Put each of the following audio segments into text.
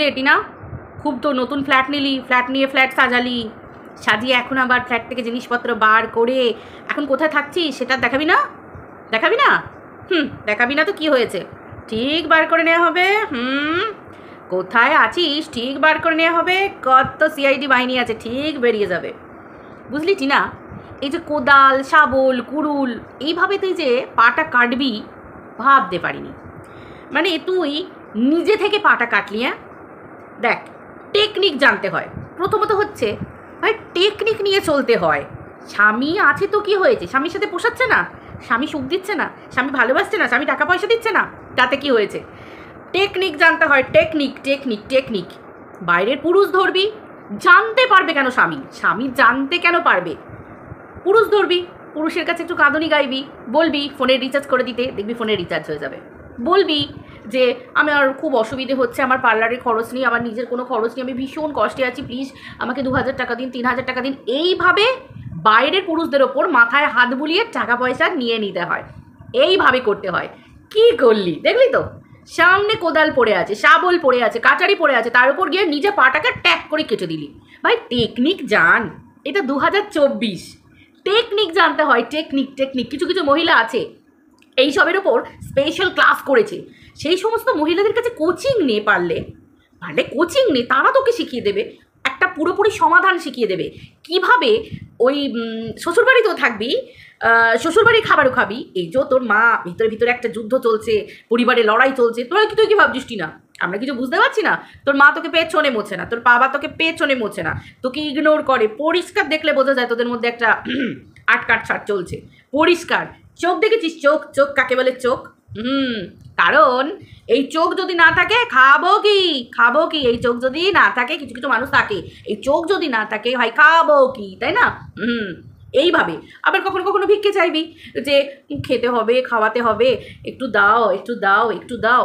রে টিনা খুব তো নতুন ফ্ল্যাট নিলি ফ্ল্যাট নিয়ে ফ্ল্যাট সাজালি সাজিয়ে এখন আবার ফ্ল্যাট থেকে জিনিসপত্র বার করে এখন কোথায় থাকছিস সেটা দেখাবি না দেখাবি না হুম দেখাবি না তো কি হয়েছে ঠিক বার করে নেওয়া হবে হুম কোথায় আছিস ঠিক বার করে নেওয়া হবে কত সিআইডি বাহিনী আছে ঠিক বেরিয়ে যাবে বুঝলি টিনা এই যে কোদাল শাবল কুড়ুল এইভাবে তুই যে পাটা কাটবি ভাবতে পারিনি মানে তুই নিজে থেকে পাটা কাটলি হ্যাঁ দেখ টেকনিক জানতে হয় প্রথমত হচ্ছে ভাই টেকনিক নিয়ে চলতে হয় স্বামী আছে তো কি হয়েছে স্বামীর সাথে পোষাচ্ছে না স্বামী সুখ দিচ্ছে না স্বামী ভালোবাসছে না স্বামী টাকা পয়সা দিচ্ছে না তাতে কি হয়েছে টেকনিক জানতে হয় টেকনিক টেকনিক টেকনিক বাইরের পুরুষ ধরবি জানতে পারবে কেন স্বামী স্বামী জানতে কেন পারবে পুরুষ ধরবি পুরুষের কাছে একটু কাঁদনি গাইবি বলবি ফোনের রিচার্জ করে দিতে দেখবি ফোনের রিচার্জ হয়ে যাবে বলবি যে আমি আর খুব অসুবিধে হচ্ছে আমার পার্লারের খরচ নেই আমার নিজের কোনো খরচ নেই আমি ভীষণ কষ্টে আছি প্লিজ আমাকে দু হাজার টাকা দিন তিন হাজার টাকা দিন এইভাবে বাইরের পুরুষদের ওপর মাথায় হাত বুলিয়ে টাকা পয়সা নিয়ে নিতে হয় এইভাবে করতে হয় কি করলি দেখলি তো সামনে কোদাল পড়ে আছে শাবল পড়ে আছে কাটারি পড়ে আছে তার উপর গিয়ে নিজে পাটাকে ট্যাক করে কেটে দিলি ভাই টেকনিক জান এটা দু টেকনিক জানতে হয় টেকনিক টেকনিক কিছু কিছু মহিলা আছে এইসবের ওপর স্পেশাল ক্লাস করেছে সেই সমস্ত মহিলাদের কাছে কোচিং নিয়ে পারলে পারলে কোচিং নে তারা তোকে শিখিয়ে দেবে একটা পুরোপুরি সমাধান শিখিয়ে দেবে কিভাবে ওই শ্বশুরবাড়িতেও থাকবি শ্বশুরবাড়ির খাবারও খাবি এই যে তোর মা ভিতরে ভিতরে একটা যুদ্ধ চলছে পরিবারে লড়াই চলছে তোরা কি তুই কি ভাবছিস না আমরা কিছু বুঝতে পারছি না তোর মা তোকে পেছনে মোছে না তোর বাবা তোকে পেছনে মোছে না তোকে ইগনোর করে পরিষ্কার দেখলে বোঝা যায় তোদের মধ্যে একটা আটকাট ছাট চলছে পরিষ্কার চোখ দেখেছিস চোখ চোখ কাকে বলে চোখ হুম কারণ এই চোখ যদি না থাকে খাবো কি খাবো কি এই চোখ যদি না থাকে কিছু কিছু মানুষ থাকে এই চোখ যদি না থাকে ভাই খাবো কি তাই না হুম এইভাবে আবার কখনো কখনো ভিক্ষে চাইবি যে খেতে হবে খাওয়াতে হবে একটু দাও একটু দাও একটু দাও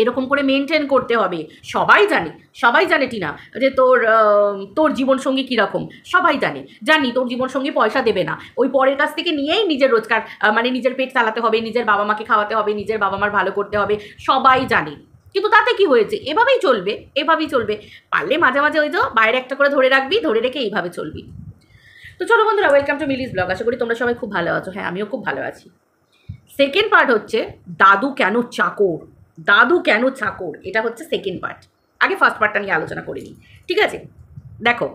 এরকম করে মেনটেন করতে হবে সবাই জানে সবাই জানে টিনা যে তোর তোর জীবনসঙ্গী কীরকম সবাই জানে জানি তোর জীবনসঙ্গী পয়সা দেবে না ওই পরের কাছ থেকে নিয়েই নিজের রোজগার মানে নিজের পেট চালাতে হবে নিজের বাবা মাকে খাওয়াতে হবে নিজের বাবা মার ভালো করতে হবে সবাই জানে কিন্তু তাতে কি হয়েছে এভাবেই চলবে এভাবেই চলবে পারলে মাঝে মাঝে ওই তো বাইরে একটা করে ধরে রাখবি ধরে রেখে এইভাবে চলবি তো চলো বন্ধুরা ওয়েলকাম টু মিলিস ব্লগ আশা করি তোমরা সবাই খুব ভালো আছো হ্যাঁ আমিও খুব ভালো আছি সেকেন্ড পার্ট হচ্ছে দাদু কেন চাকর দাদু কেন চাকর এটা হচ্ছে সেকেন্ড পার্ট আগে ফার্স্ট পার্টটা নিয়ে আলোচনা করে নিই ঠিক আছে দেখো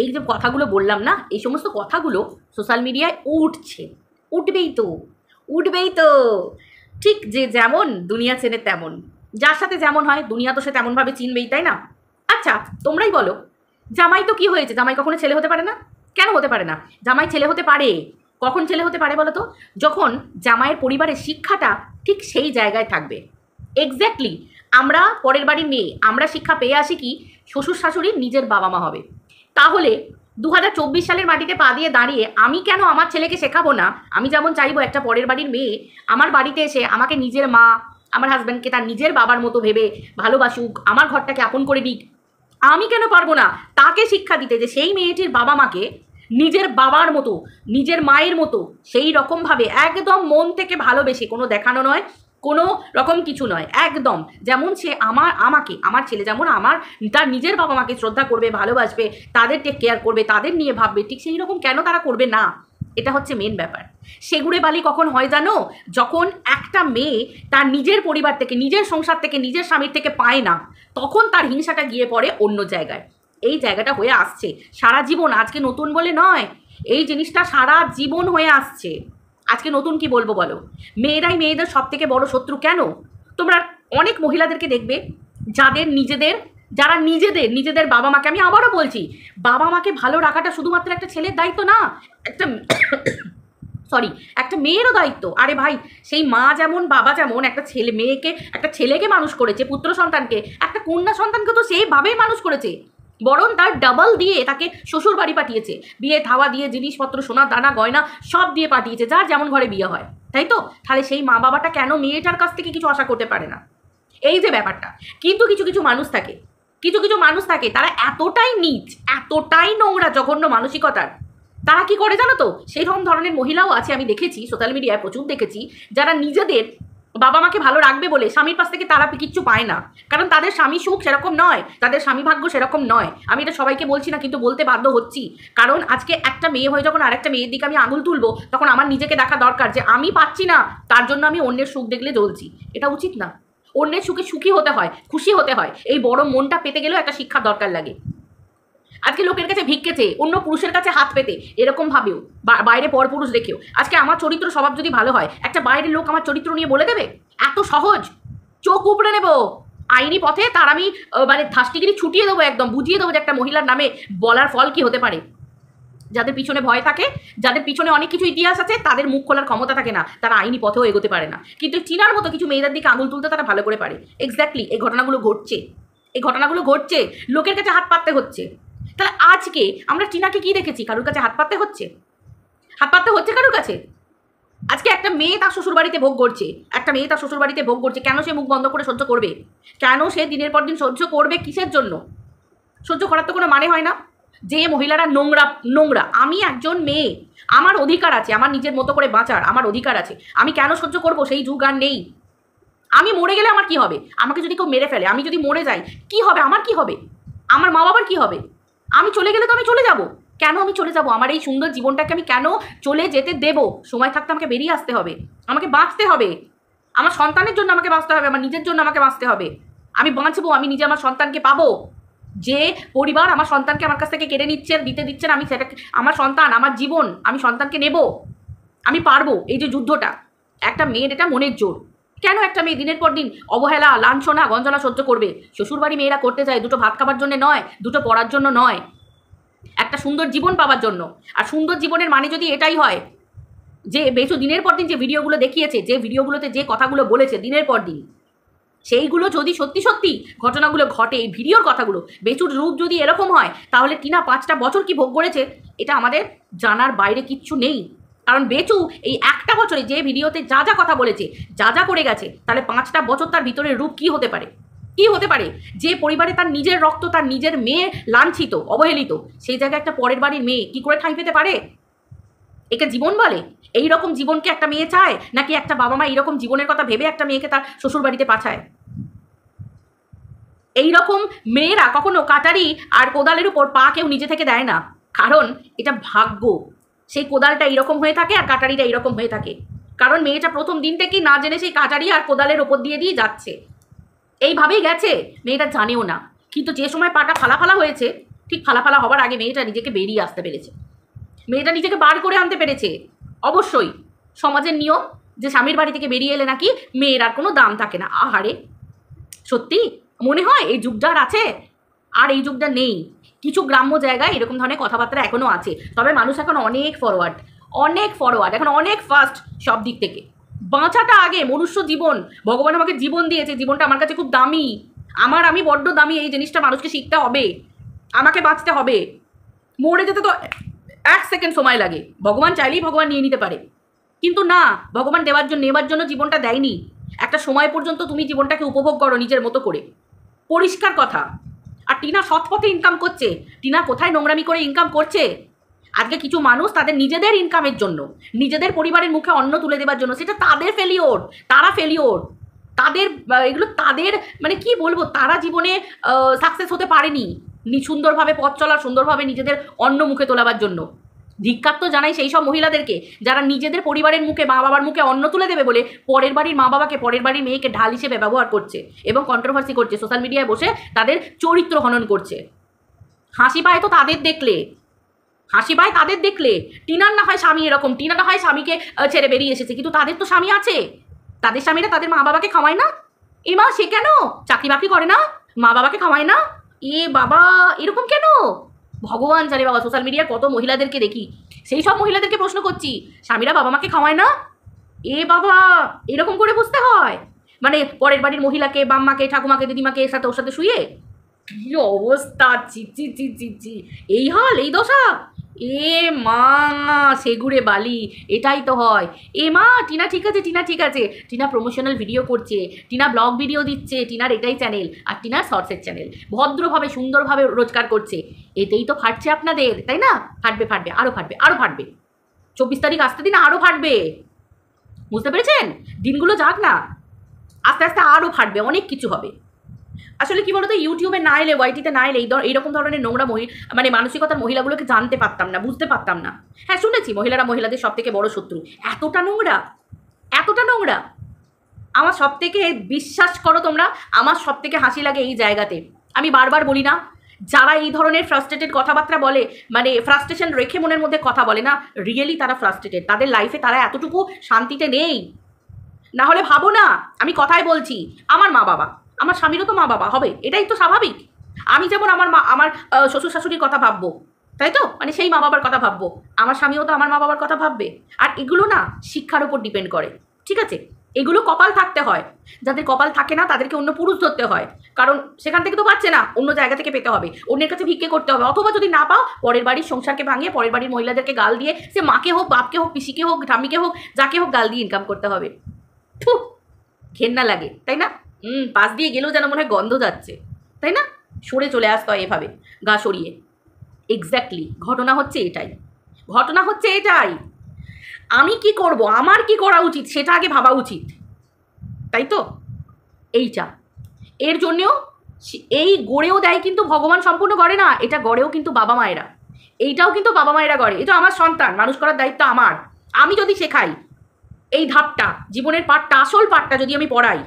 এই যে কথাগুলো বললাম না এই সমস্ত কথাগুলো সোশ্যাল মিডিয়ায় উঠছে উঠবেই তো উঠবেই তো ঠিক যে যেমন দুনিয়া চেনে তেমন যার সাথে যেমন হয় দুনিয়া তো সে তেমনভাবে চিনবেই তাই না আচ্ছা তোমরাই বলো জামাই তো কি হয়েছে জামাই কখনো ছেলে হতে পারে না কেন হতে পারে না জামাই ছেলে হতে পারে কখন ছেলে হতে পারে বলো তো যখন জামাইয়ের পরিবারের শিক্ষাটা ঠিক সেই জায়গায় থাকবে এক্স্যাক্টলি আমরা পরের বাড়ির মেয়ে আমরা শিক্ষা পেয়ে আসি কি শ্বশুর শাশুড়ি নিজের বাবা মা হবে তাহলে দু সালের মাটিতে পা দিয়ে দাঁড়িয়ে আমি কেন আমার ছেলেকে শেখাবো না আমি যেমন চাইবো একটা পরের বাড়ির মেয়ে আমার বাড়িতে এসে আমাকে নিজের মা আমার হাজব্যান্ডকে তার নিজের বাবার মতো ভেবে ভালোবাসুক আমার ঘরটাকে আপন করে নিক আমি কেন পারবো না তাকে শিক্ষা দিতে যে সেই মেয়েটির বাবা মাকে নিজের বাবার মতো নিজের মায়ের মতো সেই রকমভাবে একদম মন থেকে ভালোবেসে কোনো দেখানো নয় কোনো রকম কিছু নয় একদম যেমন সে আমার আমাকে আমার ছেলে যেমন আমার তার নিজের বাবা মাকে শ্রদ্ধা করবে ভালোবাসবে তাদের টেক কেয়ার করবে তাদের নিয়ে ভাববে ঠিক সেই রকম কেন তারা করবে না এটা হচ্ছে মেন ব্যাপার সেগুড়ে বালি কখন হয় জানো যখন একটা মেয়ে তার নিজের পরিবার থেকে নিজের সংসার থেকে নিজের স্বামীর থেকে পায় না তখন তার হিংসাটা গিয়ে পড়ে অন্য জায়গায় এই জায়গাটা হয়ে আসছে সারা জীবন আজকে নতুন বলে নয় এই জিনিসটা সারা জীবন হয়ে আসছে আজকে নতুন কি বলবো বলো মেয়েরাই মেয়েদের সব থেকে বড় শত্রু কেন তোমরা অনেক মহিলাদেরকে দেখবে যাদের নিজেদের যারা নিজেদের নিজেদের বাবা মাকে আমি আবারও বলছি বাবা মাকে ভালো রাখাটা শুধুমাত্র একটা ছেলের দায়িত্ব না একটা সরি একটা মেয়েরও দায়িত্ব আরে ভাই সেই মা যেমন বাবা যেমন একটা ছেলে মেয়েকে একটা ছেলেকে মানুষ করেছে পুত্র সন্তানকে একটা কন্যা সন্তানকে তো সেইভাবেই মানুষ করেছে বরং তার ডাবল দিয়ে তাকে শ্বশুর বাড়ি পাঠিয়েছে বিয়ে থাওয়া দিয়ে জিনিসপত্র সোনা দানা গয়না সব দিয়ে পাঠিয়েছে যার যেমন ঘরে বিয়ে হয় তাই তো তাহলে সেই মা বাবাটা কেন মেয়েটার কাছ থেকে কিছু আশা করতে পারে না এই যে ব্যাপারটা কিন্তু কিছু কিছু মানুষ থাকে কিছু কিছু মানুষ থাকে তারা এতটাই নিচ এতটাই নোংরা জঘন্য মানসিকতার তারা কি করে জানো তো সেই রকম ধরনের মহিলাও আছে আমি দেখেছি সোশ্যাল মিডিয়ায় প্রচুর দেখেছি যারা নিজেদের বাবা মাকে ভালো রাখবে বলে স্বামীর পাশ থেকে তারা কিচ্ছু পায় না কারণ তাদের স্বামী সুখ সেরকম নয় তাদের স্বামী ভাগ্য সেরকম নয় আমি এটা সবাইকে বলছি না কিন্তু বলতে বাধ্য হচ্ছি কারণ আজকে একটা মেয়ে হয়ে যখন আরেকটা মেয়ের দিকে আমি আঙুল তুলবো তখন আমার নিজেকে দেখা দরকার যে আমি পাচ্ছি না তার জন্য আমি অন্যের সুখ দেখলে জ্বলছি এটা উচিত না অন্যের সুখে সুখী হতে হয় খুশি হতে হয় এই বড় মনটা পেতে গেলেও একটা শিক্ষা দরকার লাগে আজকে লোকের কাছে ভিক্ষেছে অন্য পুরুষের কাছে হাত পেতে এরকম ভাবেও বাইরে পরপুরুষ দেখেও আজকে আমার চরিত্র স্বভাব যদি ভালো হয় একটা বাইরের লোক আমার চরিত্র নিয়ে বলে দেবে এত সহজ চোখ উপড়ে নেব আইনি পথে তার আমি মানে ধাস্টিগিরি ছুটিয়ে দেবো একদম বুঝিয়ে দেবো যে একটা মহিলার নামে বলার ফল কি হতে পারে যাদের পিছনে ভয় থাকে যাদের পিছনে অনেক কিছু ইতিহাস আছে তাদের মুখ খোলার ক্ষমতা থাকে না তারা আইনি পথেও এগোতে পারে না কিন্তু চীনার মতো কিছু মেয়েদের দিকে আঙুল তুলতে তারা ভালো করে পারে এক্স্যাক্টলি এই ঘটনাগুলো ঘটছে এই ঘটনাগুলো ঘটছে লোকের কাছে হাত পাততে হচ্ছে তাহলে আজকে আমরা টিনাকে কি দেখেছি কারোর কাছে হাত পাততে হচ্ছে হাত পাততে হচ্ছে কারোর কাছে আজকে একটা মেয়ে তার শ্বশুরবাড়িতে ভোগ করছে একটা মেয়ে তার শ্বশুরবাড়িতে ভোগ করছে কেন সে মুখ বন্ধ করে সহ্য করবে কেন সে দিনের পর দিন সহ্য করবে কিসের জন্য সহ্য করার তো কোনো মানে হয় না যে মহিলারা নোংরা নোংরা আমি একজন মেয়ে আমার অধিকার আছে আমার নিজের মতো করে বাঁচার আমার অধিকার আছে আমি কেন সহ্য করব সেই যুগ আর নেই আমি মরে গেলে আমার কি হবে আমাকে যদি কেউ মেরে ফেলে আমি যদি মরে যাই কি হবে আমার কি হবে আমার মা বাবার কী হবে আমি চলে গেলে তো আমি চলে যাব কেন আমি চলে যাব আমার এই সুন্দর জীবনটাকে আমি কেন চলে যেতে দেব সময় থাকতে আমাকে বেরিয়ে আসতে হবে আমাকে বাঁচতে হবে আমার সন্তানের জন্য আমাকে বাঁচতে হবে আমার নিজের জন্য আমাকে বাঁচতে হবে আমি বাঁচবো আমি নিজে আমার সন্তানকে পাবো যে পরিবার আমার সন্তানকে আমার কাছ থেকে কেড়ে নিচ্ছে দিতে দিচ্ছেন আমি সেটাকে আমার সন্তান আমার জীবন আমি সন্তানকে নেব আমি পারবো এই যে যুদ্ধটা একটা মেয়ের এটা মনের জোর কেন একটা মেয়ে দিনের পর দিন অবহেলা লাঞ্ছনা গঞ্জনা সহ্য করবে শ্বশুরবাড়ি মেয়েরা করতে চায় দুটো ভাত খাবার জন্য নয় দুটো পড়ার জন্য নয় একটা সুন্দর জীবন পাওয়ার জন্য আর সুন্দর জীবনের মানে যদি এটাই হয় যে বেশ দিনের পর দিন যে ভিডিওগুলো দেখিয়েছে যে ভিডিওগুলোতে যে কথাগুলো বলেছে দিনের পর দিন সেইগুলো যদি সত্যি সত্যি ঘটনাগুলো ঘটে এই ভিডিওর কথাগুলো বেচুর রূপ যদি এরকম হয় তাহলে টিনা পাঁচটা বছর কি ভোগ করেছে এটা আমাদের জানার বাইরে কিচ্ছু নেই কারণ বেচু এই একটা বছরে যে ভিডিওতে যা যা কথা বলেছে যা যা করে গেছে তাহলে পাঁচটা বছর তার ভিতরে রূপ কি হতে পারে কি হতে পারে যে পরিবারে তার নিজের রক্ত তার নিজের মেয়ে লাঞ্ছিত অবহেলিত সেই জায়গায় একটা পরের বাড়ির মেয়ে কি করে ঠাঁই পেতে পারে একে জীবন বলে এই রকম জীবনকে একটা মেয়ে চায় নাকি একটা বাবা মা এইরকম জীবনের কথা ভেবে একটা মেয়েকে তার শ্বশুর বাড়িতে পাঠায় এই রকম মেয়েরা কখনো কাটারি আর কোদালের উপর পা কেউ নিজে থেকে দেয় না কারণ এটা ভাগ্য সেই কোদালটা এইরকম হয়ে থাকে আর কাটারিটা এইরকম হয়ে থাকে কারণ মেয়েটা প্রথম দিন থেকেই না জেনে সেই কাটারি আর কোদালের ওপর দিয়ে দিয়ে যাচ্ছে এইভাবেই গেছে মেয়েটা জানেও না কিন্তু যে সময় পাটা ফালা ফালা হয়েছে ঠিক ফালা ফালা হওয়ার আগে মেয়েটা নিজেকে বেরিয়ে আসতে পেরেছে মেয়েটা নিজেকে বার করে আনতে পেরেছে অবশ্যই সমাজের নিয়ম যে স্বামীর বাড়ি থেকে বেরিয়ে এলে নাকি মেয়ের আর কোনো দাম থাকে না আহারে সত্যি মনে হয় এই যুগটা আর আছে আর এই যুগটা নেই কিছু গ্রাম্য জায়গায় এরকম ধরনের কথাবার্তা এখনও আছে তবে মানুষ এখন অনেক ফরওয়ার্ড অনেক ফরওয়ার্ড এখন অনেক ফাস্ট সব দিক থেকে বাঁচাটা আগে মনুষ্য জীবন ভগবান আমাকে জীবন দিয়েছে জীবনটা আমার কাছে খুব দামি আমার আমি বড্ড দামি এই জিনিসটা মানুষকে শিখতে হবে আমাকে বাঁচতে হবে মরে যেতে তো এক সেকেন্ড সময় লাগে ভগবান চাইলেই ভগবান নিয়ে নিতে পারে কিন্তু না ভগবান দেওয়ার জন্য নেবার জন্য জীবনটা দেয়নি একটা সময় পর্যন্ত তুমি জীবনটাকে উপভোগ করো নিজের মতো করে পরিষ্কার কথা আর টিনা সৎ পথে ইনকাম করছে টিনা কোথায় নোংরামি করে ইনকাম করছে আজকে কিছু মানুষ তাদের নিজেদের ইনকামের জন্য নিজেদের পরিবারের মুখে অন্ন তুলে দেওয়ার জন্য সেটা তাদের ফেলিওর তারা ফেলিওর তাদের এগুলো তাদের মানে কি বলবো তারা জীবনে সাকসেস হতে পারেনি সুন্দরভাবে পথ চলার সুন্দরভাবে নিজেদের অন্ন মুখে তোলাবার জন্য ধিক্ষার তো জানাই সেই সব মহিলাদেরকে যারা নিজেদের পরিবারের মুখে মা বাবার মুখে অন্ন তুলে দেবে বলে পরের বাড়ির মা বাবাকে পরের বাড়ির মেয়েকে ঢাল হিসেবে ব্যবহার করছে এবং কন্ট্রোভার্সি করছে সোশ্যাল মিডিয়ায় বসে তাদের চরিত্র হনন করছে হাসি পায় তো তাদের দেখলে হাসি পায় তাদের দেখলে টিনার না হয় স্বামী এরকম টিনা না হয় স্বামীকে ছেড়ে বেরিয়ে এসেছে কিন্তু তাদের তো স্বামী আছে তাদের স্বামীরা তাদের মা বাবাকে খাওয়ায় না এ মা সে কেন চাকরি বাকরি করে না মা বাবাকে খাওয়ায় না এ বাবা এরকম কেন ভগবান জানে বাবা সোশ্যাল মিডিয়ায় কত মহিলাদেরকে দেখি সেই সব মহিলাদেরকে প্রশ্ন করছি স্বামীরা বাবা মাকে খাওয়ায় না এ বাবা এরকম করে বুঝতে হয় মানে পরের বাড়ির মহিলাকে বাম্মাকে ঠাকুমাকে দিদিমাকে এর সাথে ওর সাথে শুয়ে কি অবস্থা চি চি চি চি চি এই হল এই দশা এ মা সেগুড়ে বালি এটাই তো হয় এ মা টিনা ঠিক আছে টিনা ঠিক আছে টিনা প্রমোশনাল ভিডিও করছে টিনা ব্লগ ভিডিও দিচ্ছে টিনার এটাই চ্যানেল আর টিনার সর্সের চ্যানেল ভদ্রভাবে সুন্দরভাবে রোজগার করছে এতেই তো ফাটছে আপনাদের তাই না ফাটবে ফাটবে আরও ফাটবে আরও ফাটবে চব্বিশ তারিখ আসতে দিন আরও ফাটবে বুঝতে পেরেছেন দিনগুলো যাক না আস্তে আস্তে আরও ফাটবে অনেক কিছু হবে আসলে কি বলতো ইউটিউবে না এলে ওয়াইটিতে না এলে এই ধরনের নোংরা মানে মানসিকতার মহিলাগুলোকে জানতে পারতাম না বুঝতে পারতাম না হ্যাঁ শুনেছি মহিলারা মহিলাদের সব থেকে বড় শত্রু এতটা নোংরা এতটা নোংরা আমার সব থেকে বিশ্বাস করো তোমরা আমার সব থেকে হাসি লাগে এই জায়গাতে আমি বারবার বলি না যারা এই ধরনের ফ্রাস্ট্রেটেড কথাবার্তা বলে মানে ফ্রাস্ট্রেশন রেখে মনের মধ্যে কথা বলে না রিয়েলি তারা ফ্রাস্ট্রেটেড তাদের লাইফে তারা এতটুকু শান্তিতে নেই না হলে ভাবো না আমি কথাই বলছি আমার মা বাবা আমার স্বামীরও তো মা বাবা হবে এটাই তো স্বাভাবিক আমি যেমন আমার মা আমার শ্বশুর শাশুড়ির কথা ভাববো তাই তো মানে সেই মা বাবার কথা ভাববো আমার স্বামীও তো আমার মা বাবার কথা ভাববে আর এগুলো না শিক্ষার উপর ডিপেন্ড করে ঠিক আছে এগুলো কপাল থাকতে হয় যাদের কপাল থাকে না তাদেরকে অন্য পুরুষ ধরতে হয় কারণ সেখান থেকে তো পাচ্ছে না অন্য জায়গা থেকে পেতে হবে অন্যের কাছে ভিক্ষে করতে হবে অথবা যদি না পাও পরের বাড়ির সংসারকে ভাঙিয়ে পরের বাড়ির মহিলাদেরকে গাল দিয়ে সে মাকে হোক বাপকে হোক পিসিকে হোক ঠামিকে হোক যাকে হোক গাল দিয়ে ইনকাম করতে হবে ঠু ঘেন্না লাগে তাই না হুম পাশ দিয়ে গেলেও যেন মনে হয় গন্ধ যাচ্ছে তাই না সরে চলে আসতে হয় এভাবে গা সরিয়ে এক্স্যাক্টলি ঘটনা হচ্ছে এটাই ঘটনা হচ্ছে এটাই আমি কি করব আমার কি করা উচিত সেটা আগে ভাবা উচিত তাই তো এইটা এর জন্যেও এই গড়েও দেয় কিন্তু ভগবান সম্পূর্ণ গড়ে না এটা গড়েও কিন্তু বাবা মায়েরা এইটাও কিন্তু বাবা মায়েরা গড়ে এটা আমার সন্তান মানুষ করার দায়িত্ব আমার আমি যদি শেখাই এই ধাপটা জীবনের পাঠটা আসল পাঠটা যদি আমি পড়াই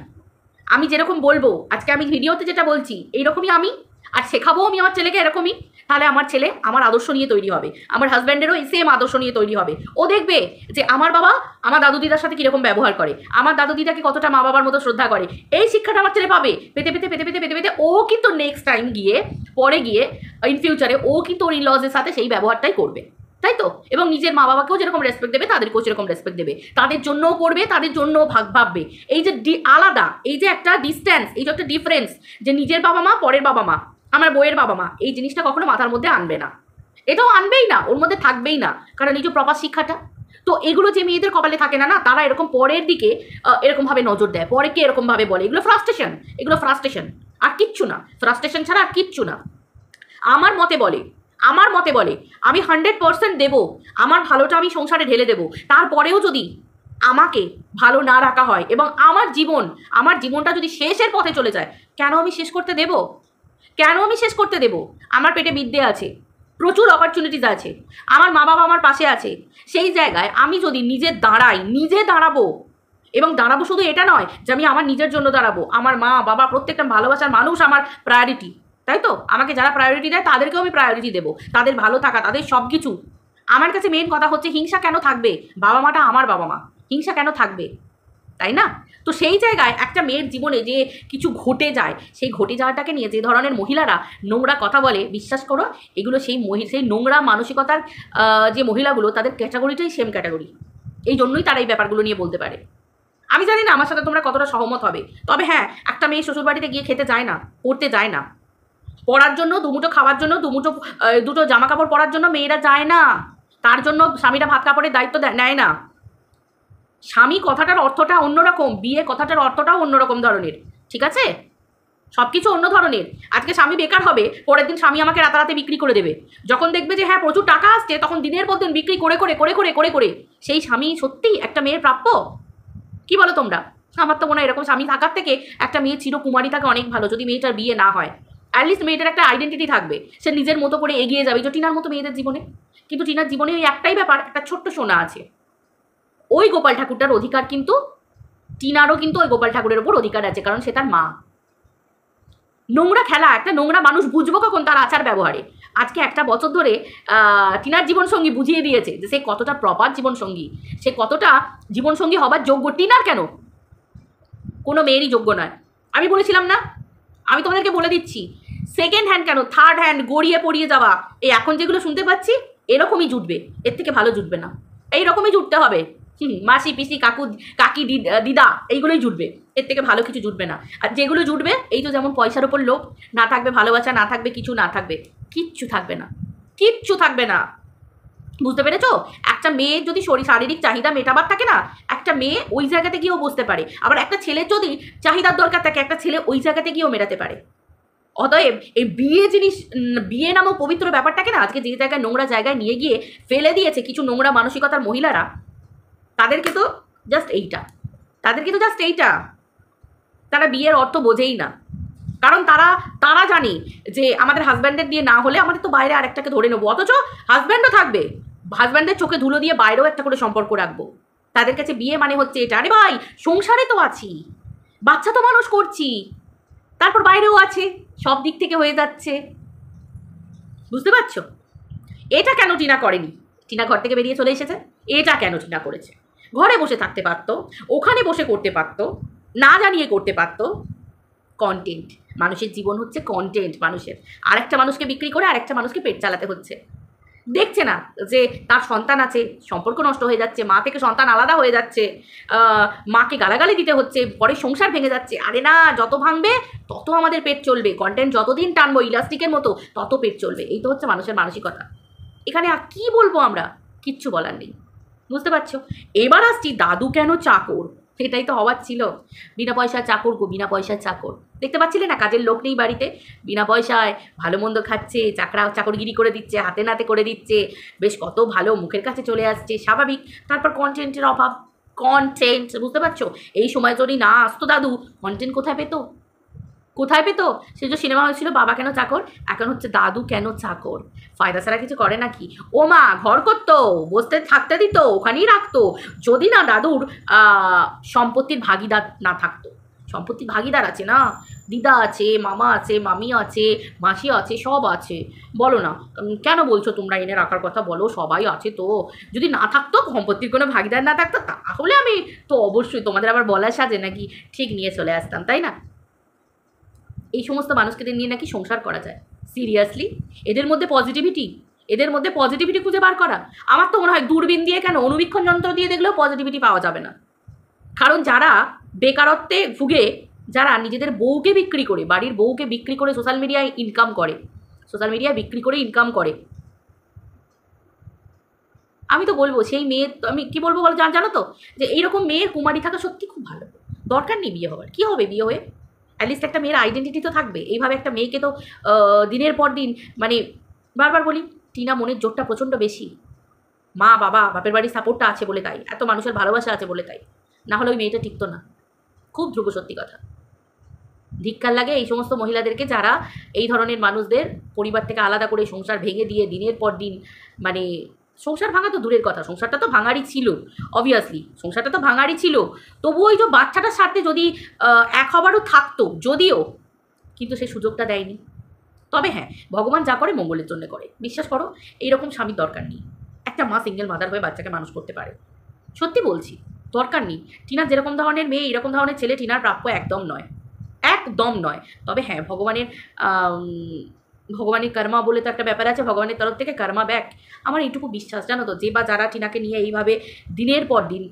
আমি যেরকম বলবো আজকে আমি ভিডিওতে যেটা বলছি এইরকমই আমি আর শেখাবো আমি আমার ছেলেকে এরকমই তাহলে আমার ছেলে আমার আদর্শ নিয়ে তৈরি হবে আমার হাজব্যান্ডেরও এই সেম আদর্শ নিয়ে তৈরি হবে ও দেখবে যে আমার বাবা আমার দাদু দিদার সাথে কীরকম ব্যবহার করে আমার দাদু দিদাকে কতটা মা বাবার মতো শ্রদ্ধা করে এই শিক্ষাটা আমার ছেলে পাবে পেতে পেতে পেতে পেতে পেতে পেতে ও কিন্তু নেক্সট টাইম গিয়ে পরে গিয়ে ইন ফিউচারে ও কিন্তু ওর ইন লজের সাথে সেই ব্যবহারটাই করবে তাই তো এবং নিজের মা বাবাকেও যেরকম রেসপেক্ট দেবে তাদেরকেও সেরকম রেসপেক্ট দেবে তাদের জন্যও করবে তাদের জন্য ভাগ ভাববে এই যে আলাদা এই যে একটা ডিস্ট্যান্স এই যে একটা ডিফারেন্স যে নিজের বাবা মা পরের বাবা মা আমার বইয়ের বাবা মা এই জিনিসটা কখনো মাথার মধ্যে আনবে না এটাও আনবেই না ওর মধ্যে থাকবেই না কারণ নিজের প্রপার শিক্ষাটা তো এগুলো যে মেয়েদের কপালে থাকে না না তারা এরকম পরের দিকে এরকমভাবে নজর দেয় পরেকে এরকমভাবে বলে এগুলো ফ্রাস্ট্রেশন এগুলো ফ্রাস্ট্রেশন আর কিচ্ছু না ফ্রাস্ট্রেশন ছাড়া আর কিচ্ছু না আমার মতে বলে আমার মতে বলে আমি হান্ড্রেড পারসেন্ট দেবো আমার ভালোটা আমি সংসারে ঢেলে দেবো তারপরেও যদি আমাকে ভালো না রাখা হয় এবং আমার জীবন আমার জীবনটা যদি শেষের পথে চলে যায় কেন আমি শেষ করতে দেব কেন আমি শেষ করতে দেব আমার পেটে বিদ্যে আছে প্রচুর অপরচুনিটিস আছে আমার মা বাবা আমার পাশে আছে সেই জায়গায় আমি যদি নিজে দাঁড়াই নিজে দাঁড়াবো এবং দাঁড়াবো শুধু এটা নয় যে আমি আমার নিজের জন্য দাঁড়াবো আমার মা বাবা প্রত্যেকটা ভালোবাসার মানুষ আমার প্রায়োরিটি তাই তো আমাকে যারা প্রায়োরিটি দেয় তাদেরকেও আমি প্রায়োরিটি দেবো তাদের ভালো থাকা তাদের সব কিছু আমার কাছে মেন কথা হচ্ছে হিংসা কেন থাকবে বাবা মাটা আমার বাবা মা হিংসা কেন থাকবে তাই না তো সেই জায়গায় একটা মেয়ের জীবনে যে কিছু ঘটে যায় সেই ঘটে যাওয়াটাকে নিয়ে যে ধরনের মহিলারা নোংরা কথা বলে বিশ্বাস করো এগুলো সেই মহি সেই নোংরা মানসিকতার যে মহিলাগুলো তাদের ক্যাটাগরিটাই সেম ক্যাটাগরি এই জন্যই তারা এই ব্যাপারগুলো নিয়ে বলতে পারে আমি জানি না আমার সাথে তোমরা কতটা সহমত হবে তবে হ্যাঁ একটা মেয়ে শ্বশুরবাড়িতে গিয়ে খেতে যায় না পড়তে যায় না পড়ার জন্য দুমুটো খাওয়ার জন্য দুমুটো দুটো জামা কাপড় পরার জন্য মেয়েরা যায় না তার জন্য স্বামীরা ভাত কাপড়ের দায়িত্ব নেয় না স্বামী কথাটার অর্থটা অন্যরকম বিয়ে কথাটার অর্থটাও অন্যরকম ধরনের ঠিক আছে সব কিছু অন্য ধরনের আজকে স্বামী বেকার হবে পরের দিন স্বামী আমাকে রাতারাতি বিক্রি করে দেবে যখন দেখবে যে হ্যাঁ প্রচুর টাকা আসছে তখন দিনের পর দিন বিক্রি করে করে করে করে করে করে সেই স্বামী সত্যি একটা মেয়ের প্রাপ্য কি বলো তোমরা আমার তো মনে হয় এরকম স্বামী থাকার থেকে একটা মেয়ে চিরকুমারী থাকে অনেক ভালো যদি মেয়েটার বিয়ে না হয় অ্যাটলিস্ট মেয়েটার একটা আইডেন্টিটি থাকবে সে নিজের মতো করে এগিয়ে যাবে যে টিনার মতো মেয়েদের জীবনে কিন্তু টিনার জীবনে ওই একটাই ব্যাপার একটা ছোট্ট সোনা আছে ওই গোপাল ঠাকুরটার অধিকার কিন্তু টিনারও কিন্তু ওই গোপাল ঠাকুরের ওপর অধিকার আছে কারণ সে তার মা নোংরা খেলা একটা নোংরা মানুষ বুঝবো কখন তার আচার ব্যবহারে আজকে একটা বছর ধরে টিনার জীবনসঙ্গী বুঝিয়ে দিয়েছে যে সে কতটা প্রপার জীবনসঙ্গী সে কতটা জীবনসঙ্গী হবার যোগ্য টিনার কেন কোনো মেয়েরই যোগ্য নয় আমি বলেছিলাম না আমি তোমাদেরকে বলে দিচ্ছি সেকেন্ড হ্যান্ড কেন থার্ড হ্যান্ড গড়িয়ে পড়িয়ে যাওয়া এই এখন যেগুলো শুনতে পাচ্ছি এরকমই জুটবে এর থেকে ভালো জুটবে না এই রকমই জুটতে হবে হুম মাসি পিসি কাকু কাকি দিদা এইগুলোই জুটবে এর থেকে ভালো কিছু জুটবে না আর যেগুলো জুটবে এই তো যেমন পয়সার ওপর লোভ না থাকবে ভালোবাসা না থাকবে কিছু না থাকবে কিচ্ছু থাকবে না কিচ্ছু থাকবে না বুঝতে পেরেছো একটা মেয়ের যদি শরীর শারীরিক চাহিদা মেটাবার থাকে না একটা মেয়ে ওই জায়গাতে গিয়েও বসতে পারে আবার একটা ছেলের যদি চাহিদার দরকার থাকে একটা ছেলে ওই জায়গাতে গিয়েও মেটাতে পারে অতএব এই বিয়ে জিনিস বিয়ে নামক পবিত্র ব্যাপারটাকে না আজকে যে জায়গায় নোংরা জায়গায় নিয়ে গিয়ে ফেলে দিয়েছে কিছু নোংরা মানসিকতার মহিলারা তাদেরকে তো জাস্ট এইটা তাদেরকে তো জাস্ট এইটা তারা বিয়ের অর্থ বোঝেই না কারণ তারা তারা জানি যে আমাদের হাজব্যান্ডের দিয়ে না হলে আমাদের তো বাইরে আরেকটাকে ধরে নেবো অথচ হাজব্যান্ডও থাকবে হাজব্যান্ডের চোখে ধুলো দিয়ে বাইরেও একটা করে সম্পর্ক রাখবো তাদের কাছে বিয়ে মানে হচ্ছে এটা আরে ভাই সংসারে তো আছি বাচ্চা তো মানুষ করছি তারপর বাইরেও আছে সব দিক থেকে হয়ে যাচ্ছে বুঝতে পারছ এটা কেন টিনা করেনি টিনা ঘর থেকে বেরিয়ে চলে এসেছে এটা কেন টিনা করেছে ঘরে বসে থাকতে পারত ওখানে বসে করতে পারত না জানিয়ে করতে পারত কন্টেন্ট মানুষের জীবন হচ্ছে কন্টেন্ট মানুষের আরেকটা মানুষকে বিক্রি করে আরেকটা মানুষকে পেট চালাতে হচ্ছে দেখছে না যে তার সন্তান আছে সম্পর্ক নষ্ট হয়ে যাচ্ছে মা থেকে সন্তান আলাদা হয়ে যাচ্ছে মাকে গালাগালি দিতে হচ্ছে পরে সংসার ভেঙে যাচ্ছে আরে না যত ভাঙবে তত আমাদের পেট চলবে কন্টেন্ট যতদিন টানবো ইলাস্টিকের মতো তত পেট চলবে এই তো হচ্ছে মানুষের মানসিকতা এখানে আর কী বলবো আমরা কিচ্ছু বলার নেই বুঝতে পারছো এবার আসছি দাদু কেন চাকর এটাই তো হওয়ার ছিল বিনা পয়সার চাকর গো বিনা পয়সার চাকর দেখতে পাচ্ছিলে না কাজের লোক নেই বাড়িতে বিনা পয়সায় ভালো মন্দ খাচ্ছে চাকরা চাকরগিরি করে দিচ্ছে হাতে নাতে করে দিচ্ছে বেশ কত ভালো মুখের কাছে চলে আসছে স্বাভাবিক তারপর কন্টেন্টের অভাব কন্টেন্ট বুঝতে পারছো এই সময় যদি না আসতো দাদু কন্টেন্ট কোথায় পেতো কোথায় পেতো সে যে সিনেমা হয়েছিল বাবা কেন চাকর এখন হচ্ছে দাদু কেন চাকর ফায়দা ছাড়া কিছু করে নাকি ও মা ঘর করতো বসতে থাকতে দিত ওখানেই রাখতো যদি না দাদুর সম্পত্তির ভাগিদার না থাকতো সম্পত্তির ভাগিদার আছে না দিদা আছে মামা আছে মামি আছে মাসি আছে সব আছে বলো না কেন বলছো তোমরা এনে রাখার কথা বলো সবাই আছে তো যদি না থাকতো সম্পত্তির কোনো ভাগিদার না থাকতো তাহলে আমি তো অবশ্যই তোমাদের আবার বলা সাজে নাকি ঠিক নিয়ে চলে আসতাম তাই না এই সমস্ত মানুষকে নিয়ে নাকি সংসার করা যায় সিরিয়াসলি এদের মধ্যে পজিটিভিটি এদের মধ্যে পজিটিভিটি খুঁজে বার করা আমার তো মনে হয় দূরবীন দিয়ে কেন অনুবীক্ষণ যন্ত্র দিয়ে দেখলেও পজিটিভিটি পাওয়া যাবে না কারণ যারা বেকারত্বে ভুগে যারা নিজেদের বউকে বিক্রি করে বাড়ির বউকে বিক্রি করে সোশ্যাল মিডিয়ায় ইনকাম করে সোশ্যাল মিডিয়ায় বিক্রি করে ইনকাম করে আমি তো বলবো সেই মেয়ে আমি কি বলবো বলো জানো তো যে এইরকম মেয়ের কুমারী থাকা সত্যি খুব ভালো দরকার নেই বিয়ে হওয়ার কী হবে বিয়ে হয়ে অ্যাটলিস্ট একটা মেয়ের আইডেন্টিটি তো থাকবে এইভাবে একটা মেয়েকে তো দিনের পর দিন মানে বারবার বলি টিনা মনের জোরটা প্রচণ্ড বেশি মা বাবা বাপের বাড়ির সাপোর্টটা আছে বলে তাই এত মানুষের ভালোবাসা আছে বলে তাই না হলে ওই মেয়েটা টিকতো না খুব ধ্রুব সত্যি কথা ধিক্কার লাগে এই সমস্ত মহিলাদেরকে যারা এই ধরনের মানুষদের পরিবার থেকে আলাদা করে সংসার ভেঙে দিয়ে দিনের পর দিন মানে সংসার ভাঙা তো দূরের কথা সংসারটা তো ভাঙারই ছিল অবভিয়াসলি সংসারটা তো ভাঙারই ছিল তবু ওই যে বাচ্চাটার সাথে যদি এক হবারও থাকতো যদিও কিন্তু সেই সুযোগটা দেয়নি তবে হ্যাঁ ভগবান যা করে মঙ্গলের জন্য করে বিশ্বাস করো এইরকম স্বামীর দরকার নেই একটা মা সিঙ্গেল মাদার হয়ে বাচ্চাকে মানুষ করতে পারে সত্যি বলছি দরকার নেই টিনার যেরকম ধরনের মেয়ে এরকম ধরনের ছেলে টিনার প্রাপ্য একদম নয় একদম নয় তবে হ্যাঁ ভগবানের ভগবানের কর্মা বলে তো একটা ব্যাপার আছে ভগবানের তরফ থেকে কর্মা ব্যাক আমার এইটুকু বিশ্বাস জানো তো যে বা যারা টিনাকে নিয়ে এইভাবে দিনের পর দিন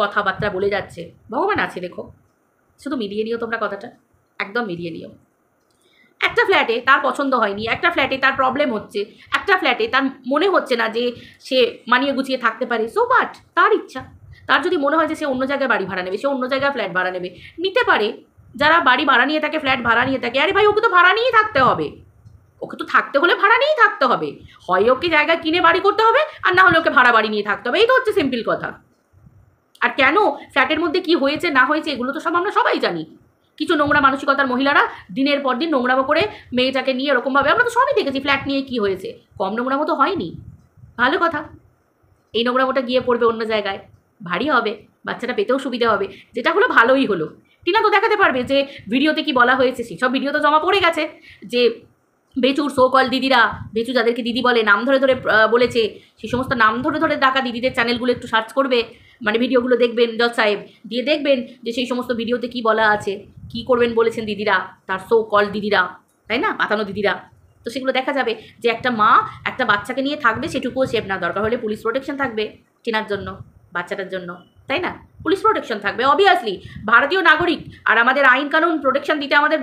কথাবার্তা বলে যাচ্ছে ভগবান আছে দেখো শুধু মিলিয়ে নিও তোমরা কথাটা একদম মিলিয়ে নিও একটা ফ্ল্যাটে তার পছন্দ হয়নি একটা ফ্ল্যাটে তার প্রবলেম হচ্ছে একটা ফ্ল্যাটে তার মনে হচ্ছে না যে সে মানিয়ে গুছিয়ে থাকতে পারে সো বাট তার ইচ্ছা তার যদি মনে হয় যে সে অন্য জায়গায় বাড়ি ভাড়া নেবে সে অন্য জায়গায় ফ্ল্যাট ভাড়া নেবে নিতে পারে যারা বাড়ি ভাড়া নিয়ে থাকে ফ্ল্যাট ভাড়া নিয়ে থাকে আরে ভাই ওকে তো ভাড়া নিয়েই থাকতে হবে ওকে তো থাকতে হলে ভাড়া নিয়েই থাকতে হবে হয় ওকে জায়গা কিনে বাড়ি করতে হবে আর না হলে ওকে ভাড়া বাড়ি নিয়ে থাকতে হবে এই তো হচ্ছে সিম্পল কথা আর কেন ফ্ল্যাটের মধ্যে কি হয়েছে না হয়েছে এগুলো তো সব আমরা সবাই জানি কিছু নোংরা মানসিকতার মহিলারা দিনের পর দিন নোংরামো করে মেয়েটাকে নিয়ে এরকমভাবে আমরা তো সবই দেখেছি ফ্ল্যাট নিয়ে কি হয়েছে কম নোংরামো তো হয়নি ভালো কথা এই নোংরামোটা গিয়ে পড়বে অন্য জায়গায় ভারী হবে বাচ্চাটা পেতেও সুবিধা হবে যেটা হলো ভালোই হলো টিনা তো দেখাতে পারবে যে ভিডিওতে কি বলা হয়েছে সেসব ভিডিও তো জমা পড়ে গেছে যে বেচুর কল দিদিরা বেচু যাদেরকে দিদি বলে নাম ধরে ধরে বলেছে সেই সমস্ত নাম ধরে ধরে ডাকা দিদিদের চ্যানেলগুলো একটু সার্চ করবে মানে ভিডিওগুলো দেখবেন জজ সাহেব দিয়ে দেখবেন যে সেই সমস্ত ভিডিওতে কি বলা আছে কি করবেন বলেছেন দিদিরা তার সো কল দিদিরা তাই না পাতানো দিদিরা তো সেগুলো দেখা যাবে যে একটা মা একটা বাচ্চাকে নিয়ে থাকবে সেটুকুও সেভ না দরকার হলে পুলিশ প্রোটেকশন থাকবে চেনার জন্য বাচ্চাটার জন্য তাই না পুলিশ প্রোটেকশন থাকবে অবভিয়াসলি ভারতীয় নাগরিক আর আমাদের আইন কানুন প্রোটেকশন দিতে আমাদের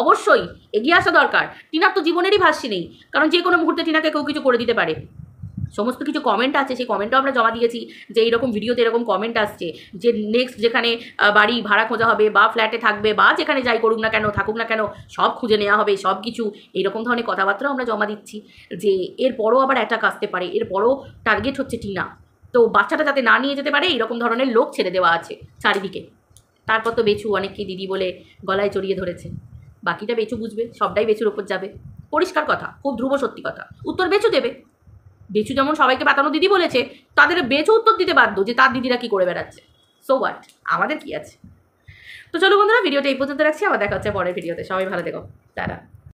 অবশ্যই এগিয়ে আসা দরকার টিনার তো জীবনেরই ভাসি নেই কারণ যে কোনো মুহূর্তে টিনাকে কেউ কিছু করে দিতে পারে সমস্ত কিছু কমেন্ট আছে সেই কমেন্টও আমরা জমা দিয়েছি যে এইরকম ভিডিওতে এরকম কমেন্ট আসছে যে নেক্সট যেখানে বাড়ি ভাড়া খোঁজা হবে বা ফ্ল্যাটে থাকবে বা যেখানে যাই করুক না কেন থাকুক না কেন সব খুঁজে নেওয়া হবে সব কিছু এইরকম ধরনের কথাবার্তাও আমরা জমা দিচ্ছি যে এরপরও আবার অ্যাটাক আসতে পারে এরপরও টার্গেট হচ্ছে টিনা তো বাচ্চাটা যাতে না নিয়ে যেতে পারে এইরকম ধরনের লোক ছেড়ে দেওয়া আছে চারিদিকে তারপর তো বেছু অনেককে দিদি বলে গলায় জড়িয়ে ধরেছে বাকিটা বেঁচু বুঝবে সবটাই বেঁচুর ওপর যাবে পরিষ্কার কথা খুব ধ্রুব সত্যি কথা উত্তর বেচু দেবে বেচু যেমন সবাইকে পাতানো দিদি বলেছে তাদের বেঁচু উত্তর দিতে বাধ্য যে তার দিদিরা কি করে বেড়াচ্ছে সো হোয়াট আমাদের কি আছে তো চলো বন্ধুরা ভিডিওটা এই পর্যন্ত রাখছি আবার দেখা হচ্ছে পরের ভিডিওতে সবাই ভালো দেখো তারা